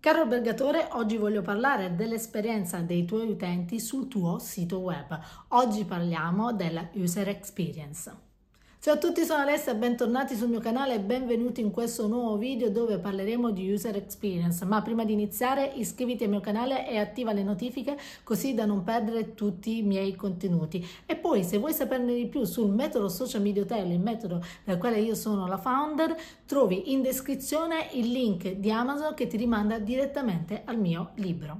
Caro albergatore, oggi voglio parlare dell'esperienza dei tuoi utenti sul tuo sito web. Oggi parliamo della user experience. Ciao a tutti, sono Alessia, bentornati sul mio canale e benvenuti in questo nuovo video dove parleremo di user experience. Ma prima di iniziare iscriviti al mio canale e attiva le notifiche così da non perdere tutti i miei contenuti. E poi se vuoi saperne di più sul metodo social media hotel, il metodo del quale io sono la founder, trovi in descrizione il link di Amazon che ti rimanda direttamente al mio libro.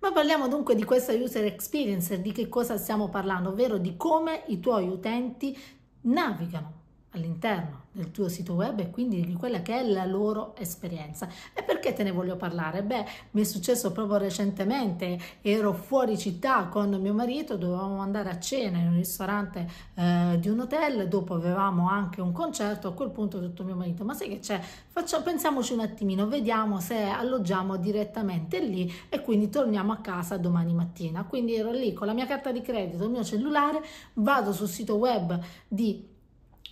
Ma parliamo dunque di questa user experience, di che cosa stiamo parlando, ovvero di come i tuoi utenti navigano all'interno del tuo sito web e quindi di quella che è la loro esperienza. E perché te ne voglio parlare? Beh, mi è successo proprio recentemente, ero fuori città con mio marito, dovevamo andare a cena in un ristorante eh, di un hotel, dopo avevamo anche un concerto, a quel punto ho detto a mio marito, ma sai che c'è? Faccia, pensiamoci un attimino, vediamo se alloggiamo direttamente lì e quindi torniamo a casa domani mattina. Quindi ero lì con la mia carta di credito, il mio cellulare, vado sul sito web di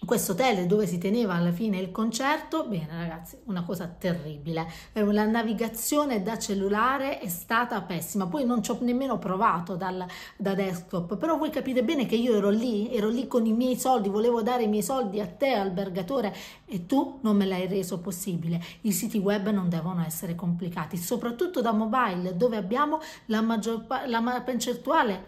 questo hotel dove si teneva alla fine il concerto, bene ragazzi, una cosa terribile. Eh, la navigazione da cellulare è stata pessima, poi non ci ho nemmeno provato dal, da desktop, però voi capite bene che io ero lì, ero lì con i miei soldi, volevo dare i miei soldi a te albergatore e tu non me l'hai reso possibile. I siti web non devono essere complicati, soprattutto da mobile dove abbiamo la maggior la percentuale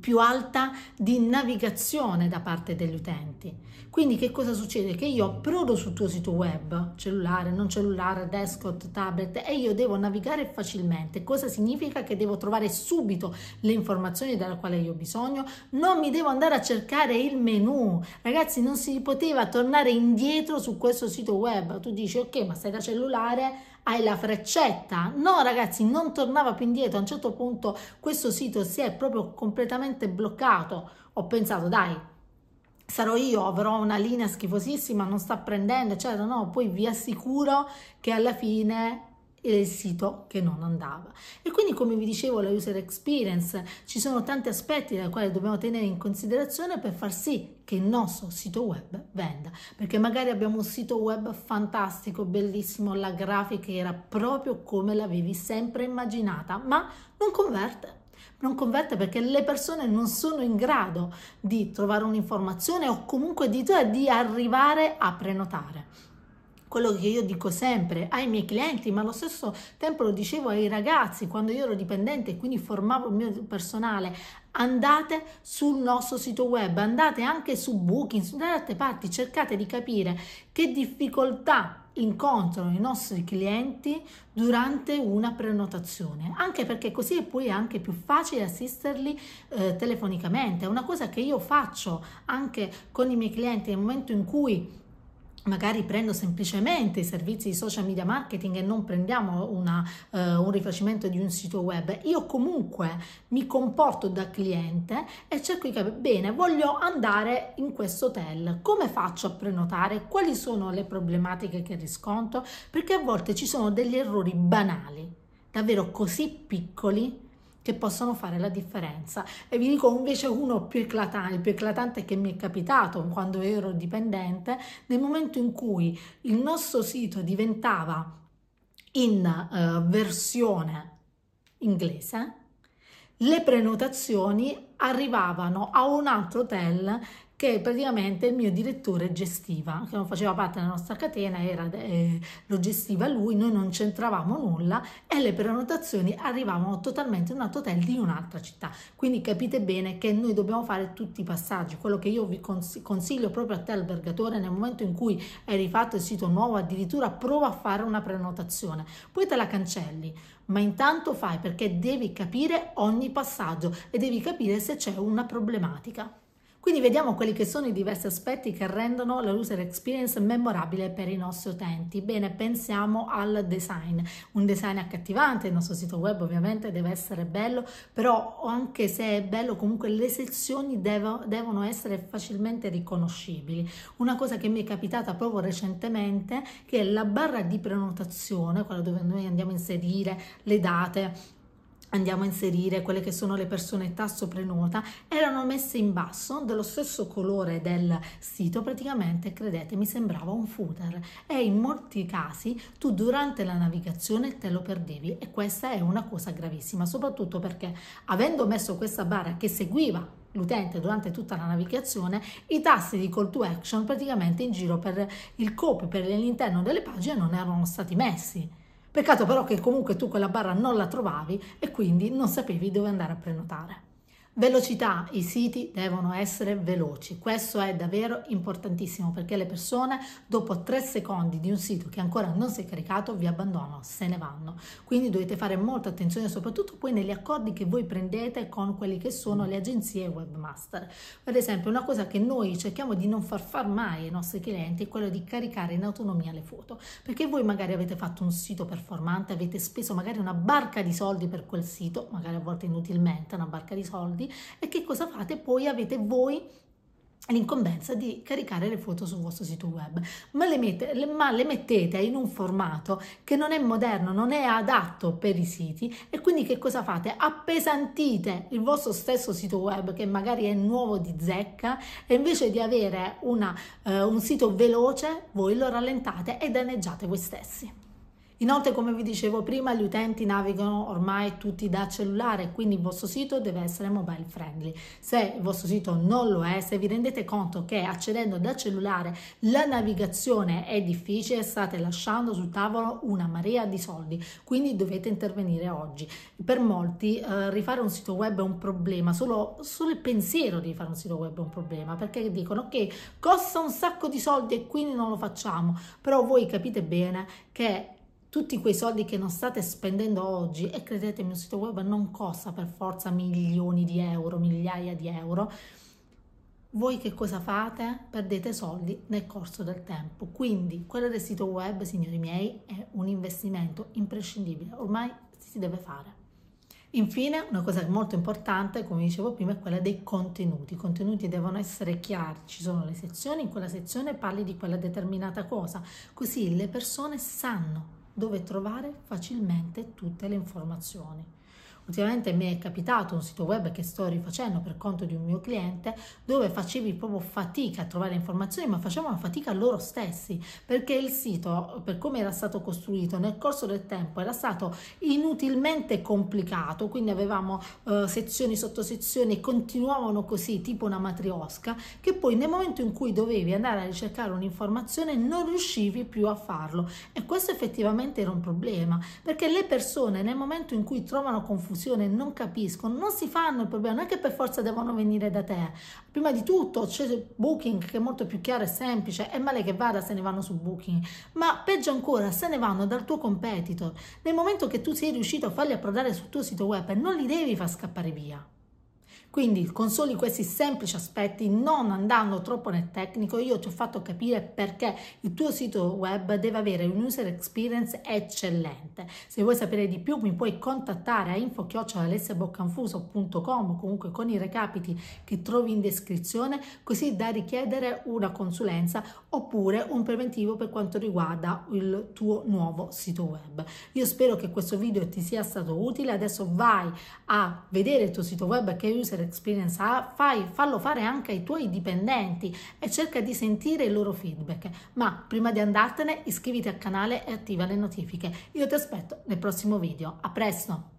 più alta di navigazione da parte degli utenti. Quindi che cosa succede? Che io approdo sul tuo sito web, cellulare, non cellulare, desktop, tablet e io devo navigare facilmente. Cosa significa? Che devo trovare subito le informazioni della quale io ho bisogno, non mi devo andare a cercare il menu. Ragazzi, non si poteva tornare indietro su questo sito web. Tu dici "Ok, ma sei da cellulare, hai la freccetta. No ragazzi, non tornava più indietro, a un certo punto questo sito si è proprio completamente bloccato. Ho pensato, dai, sarò io, avrò una linea schifosissima, non sta prendendo, eccetera. No, poi vi assicuro che alla fine e il sito che non andava. E quindi, come vi dicevo, la user experience, ci sono tanti aspetti da quali dobbiamo tenere in considerazione per far sì che il nostro sito web venda, perché magari abbiamo un sito web fantastico, bellissimo, la grafica era proprio come l'avevi sempre immaginata, ma non converte. Non converte perché le persone non sono in grado di trovare un'informazione o comunque di, cioè di arrivare a prenotare quello che io dico sempre ai miei clienti, ma allo stesso tempo lo dicevo ai ragazzi quando io ero dipendente e quindi formavo il mio personale, andate sul nostro sito web, andate anche su Booking, su da altre parti, cercate di capire che difficoltà incontrano i nostri clienti durante una prenotazione, anche perché così è poi anche più facile assisterli eh, telefonicamente. È una cosa che io faccio anche con i miei clienti nel momento in cui magari prendo semplicemente i servizi di social media marketing e non prendiamo una, uh, un rifacimento di un sito web, io comunque mi comporto da cliente e cerco di capire bene, voglio andare in questo hotel, come faccio a prenotare, quali sono le problematiche che riscontro, perché a volte ci sono degli errori banali, davvero così piccoli che possono fare la differenza. E vi dico invece uno più eclatante, il più eclatante che mi è capitato quando ero dipendente, nel momento in cui il nostro sito diventava in uh, versione inglese, le prenotazioni arrivavano a un altro hotel che praticamente il mio direttore gestiva, che non faceva parte della nostra catena, era, eh, lo gestiva lui, noi non c'entravamo nulla e le prenotazioni arrivavano totalmente in un hotel di un'altra città. Quindi capite bene che noi dobbiamo fare tutti i passaggi. Quello che io vi cons consiglio proprio a te albergatore nel momento in cui hai rifatto il sito nuovo, addirittura prova a fare una prenotazione, poi te la cancelli ma intanto fai perché devi capire ogni passaggio e devi capire se c'è una problematica. Quindi vediamo quelli che sono i diversi aspetti che rendono la user experience memorabile per i nostri utenti. Bene, pensiamo al design, un design accattivante, il nostro sito web ovviamente deve essere bello, però anche se è bello comunque le sezioni devo, devono essere facilmente riconoscibili. Una cosa che mi è capitata proprio recentemente che è la barra di prenotazione, quella dove noi andiamo a inserire le date andiamo a inserire quelle che sono le persone tasso prenota erano messe in basso dello stesso colore del sito praticamente credetemi sembrava un footer e in molti casi tu durante la navigazione te lo perdevi e questa è una cosa gravissima soprattutto perché avendo messo questa barra che seguiva l'utente durante tutta la navigazione i tasti di call to action praticamente in giro per il copy per l'interno delle pagine non erano stati messi Peccato però che comunque tu quella barra non la trovavi e quindi non sapevi dove andare a prenotare. Velocità, i siti devono essere veloci, questo è davvero importantissimo perché le persone dopo 3 secondi di un sito che ancora non si è caricato vi abbandonano, se ne vanno. Quindi dovete fare molta attenzione soprattutto poi negli accordi che voi prendete con quelle che sono le agenzie webmaster. Per esempio una cosa che noi cerchiamo di non far fare mai ai nostri clienti è quello di caricare in autonomia le foto perché voi magari avete fatto un sito performante, avete speso magari una barca di soldi per quel sito, magari a volte inutilmente una barca di soldi e che cosa fate? Poi avete voi l'incombenza di caricare le foto sul vostro sito web, ma le, mette, le, ma le, mettete in un formato che non è moderno, non è adatto per i siti e quindi che cosa fate? Appesantite il vostro stesso sito web che magari è nuovo di zecca e invece di avere una, eh, un sito veloce voi lo rallentate e danneggiate voi stessi. Inoltre, come vi dicevo prima, gli utenti navigano ormai tutti da cellulare, quindi il vostro sito deve essere mobile friendly. Se il vostro sito non lo è, se vi rendete conto che accedendo da cellulare la navigazione è difficile, state lasciando sul tavolo una marea di soldi, quindi dovete intervenire oggi. Per molti eh, rifare un sito web è un problema, solo, solo il pensiero di rifare un sito web è un problema, perché dicono che okay, costa un sacco di soldi e quindi non lo facciamo, però voi capite bene che tutti quei soldi che non state spendendo oggi e credetemi un sito web non costa per forza milioni di euro, migliaia di euro, voi che cosa fate? Perdete soldi nel corso del tempo. Quindi quello del sito web, signori miei, è un investimento imprescindibile, ormai si deve fare. Infine, una cosa molto importante, come dicevo prima, è quella dei contenuti. I contenuti devono essere chiari, ci sono le sezioni, in quella sezione parli di quella determinata cosa, così le persone sanno dove trovare facilmente tutte le informazioni. Ultimamente mi è capitato un sito web che sto rifacendo per conto di un mio cliente dove facevi proprio fatica a trovare informazioni, ma facevano fatica loro stessi perché il sito, per come era stato costruito nel corso del tempo, era stato inutilmente complicato. Quindi avevamo eh, sezioni, sottosezioni, continuavano così, tipo una matriosca, che poi nel momento in cui dovevi andare a ricercare un'informazione non riuscivi più a farlo. E questo effettivamente era un problema perché le persone nel momento in cui trovano confusione, funziona e non capiscono, non si fanno il problema, non è che per forza devono venire da te. Prima di tutto c'è Booking che è molto più chiaro e semplice, è male che vada se ne vanno su Booking, ma peggio ancora se ne vanno dal tuo competitor. Nel momento che tu sei riuscito a farli approdare sul tuo sito web non li devi far scappare via. Quindi con soli questi semplici aspetti non andando troppo nel tecnico, io ti ho fatto capire perché il tuo sito web deve avere un user experience eccellente. Se vuoi sapere di più mi puoi contattare a info-alessiaboccanfuso.com comunque con i recapiti che trovi in descrizione così da richiedere una consulenza oppure un preventivo per quanto riguarda il tuo nuovo sito web. Io spero che questo video ti sia stato utile, adesso vai a vedere il tuo sito web che user user experience ah, fai, fallo fare anche ai tuoi dipendenti e cerca di sentire il loro feedback. Ma prima di andartene iscriviti al canale e attiva le notifiche. Io ti aspetto nel prossimo video. A presto!